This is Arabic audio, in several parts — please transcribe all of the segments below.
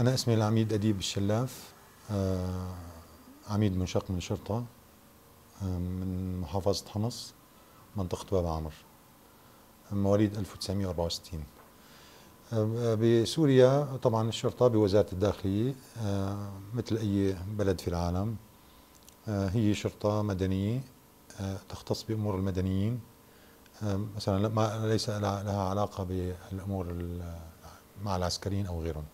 أنا اسمي العميد أديب الشلاف آه، عميد منشق من الشرطة آه، من محافظة حمص منطقة باب عمر مواليد 1964 آه، بسوريا طبعا الشرطة بوزارة الداخلية مثل أي بلد في العالم هي شرطة مدنية تختص بأمور المدنيين مثلا ليس لها علاقة بالأمور مع العسكريين أو غيرهم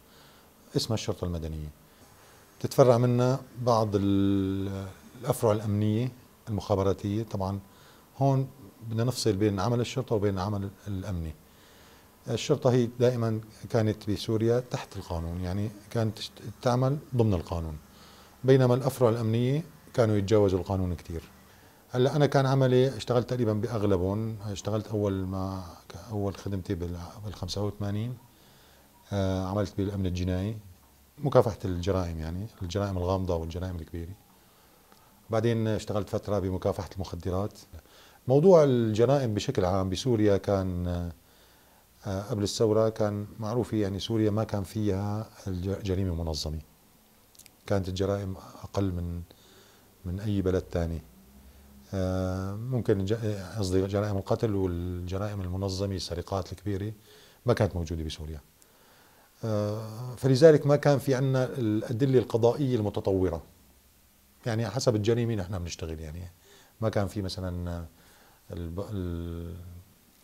اسمها الشرطة المدنية تتفرع منها بعض الأفرع الأمنية المخابراتية طبعا هون بدنا نفصل بين عمل الشرطة وبين العمل الأمني الشرطة هي دائما كانت بسوريا تحت القانون يعني كانت تعمل ضمن القانون بينما الأفرع الأمنية كانوا يتجاوزوا القانون كثير هلا انا كان عملي اشتغلت تقريبا باغلبهم اشتغلت اول ما اول خدمتي بال 85 آه، عملت بالامن الجنائي مكافحه الجرائم يعني الجرائم الغامضه والجرائم الكبيره بعدين اشتغلت فتره بمكافحه المخدرات موضوع الجرائم بشكل عام بسوريا كان آه، قبل الثوره كان معروف يعني سوريا ما كان فيها جريمه منظمه كانت الجرائم اقل من من اي بلد ثاني آه، ممكن قصدي جرائم القتل والجرائم المنظمه السرقات الكبيره ما كانت موجوده بسوريا آه، فلذلك ما كان في عندنا الأدلة القضائية المتطورة يعني حسب الجريمة نحن بنشتغل يعني ما كان في مثلا آه،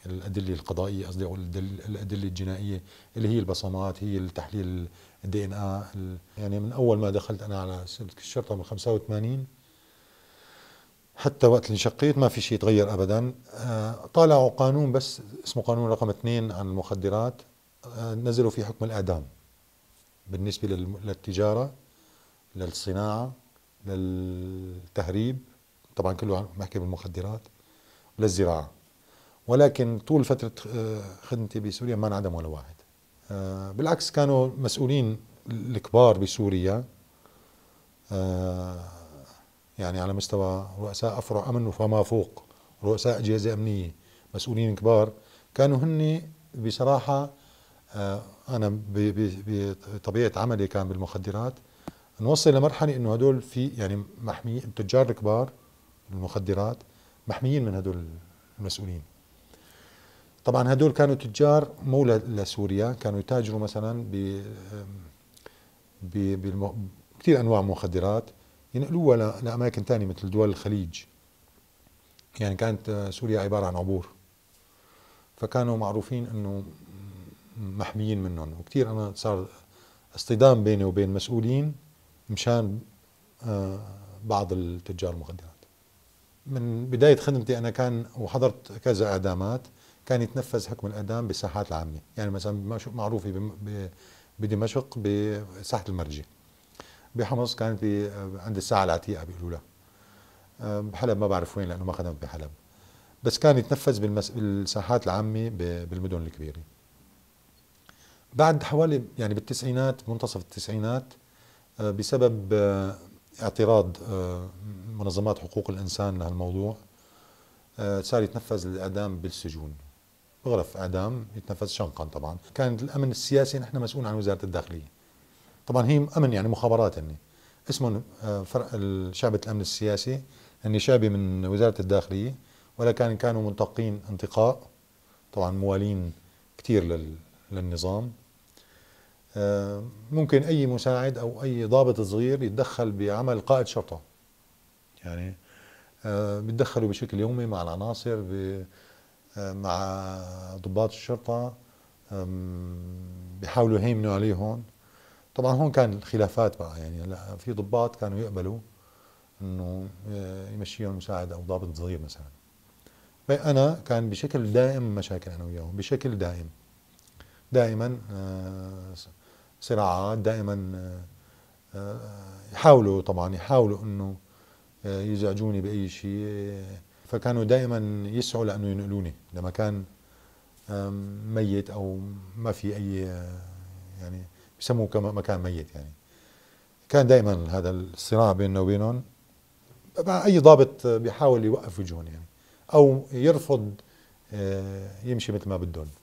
الأدلة القضائية قصدي أو الأدلة الجنائية اللي هي البصمات هي التحليل الدي ان ا إيه، يعني من أول ما دخلت أنا على الشرطة من 85 حتى وقت اللي انشقيت ما في شيء تغير ابدا آه، طالعوا قانون بس اسمه قانون رقم اثنين عن المخدرات نزلوا في حكم الإعدام بالنسبة للتجارة للصناعة للتهريب طبعا كله بحكي بالمخدرات وللزراعة ولكن طول فترة آه، خدمتي بسوريا ما انعدم ولا واحد آه، بالعكس كانوا مسؤولين الكبار بسوريا آه، يعني على مستوى رؤساء أفرع أمن وما فوق رؤساء أجهزة أمنية مسؤولين كبار كانوا هن بصراحة آه، انا بطبيعه عملي كان بالمخدرات نوصل لمرحله انه هدول في يعني محمي التجار الكبار المخدرات محميين من هدول المسؤولين طبعا هدول كانوا تجار مو لسوريا كانوا يتاجروا مثلا ب بالمخ... كثير انواع مخدرات ينقلوها ل... لاماكن ثانيه مثل دول الخليج يعني كانت سوريا عباره عن عبور فكانوا معروفين انه محميين منهم وكثير انا صار اصطدام بيني وبين مسؤولين مشان آه، بعض التجار المخدرات من بدايه خدمتي انا كان وحضرت كذا اعدامات كان يتنفذ حكم الاعدام بالساحات العامه يعني مثلا معروفه بدمشق بساحه المرجي بحمص كانت آه، عند الساعه العتيقه بيقولوا لها آه، بحلب ما بعرف وين لانه ما خدمت بحلب بس كان يتنفذ بالساحات العامه بالمدن الكبيره بعد حوالي يعني بالتسعينات منتصف التسعينات آه، بسبب آه، اعتراض آه، منظمات حقوق الانسان لهالموضوع صار يتنفذ الاعدام بالسجون بغرف اعدام يتنفذ شنقا طبعا كان الامن السياسي نحن مسؤول عن وزاره الداخليه طبعا هي امن يعني مخابرات يعني اسمهم فرق شعبة الامن السياسي اني شعبي من وزاره الداخليه ولا كان كانوا منتقين انتقاء طبعا موالين كثير للنظام آه، ممكن اي مساعد او اي ضابط صغير يتدخل بعمل قائد شرطه يعني آه، بيتدخلوا بشكل يومي مع العناصر آه، مع ضباط الشرطه بيحاولوا يهيمنوا عليه هون طبعا هون كان الخلافات بقى يعني هلا في ضباط كانوا يقبلوا انه يمشيهم مساعد او ضابط صغير مثلا انا كان بشكل دائم مشاكل انا وياهم بشكل دائم دائما صراعات دائما آه، يحاولوا طبعا يحاولوا انه آه، يزعجوني باي شيء فكانوا دائما يسعوا لانه ينقلوني لمكان ميت او ما في اي آه، يعني بسموه مكان ميت يعني كان دائما هذا الصراع بيننا وبينهم اي ضابط بيحاول يوقف وجوهن يعني او يرفض يمشي مثل ما بدهم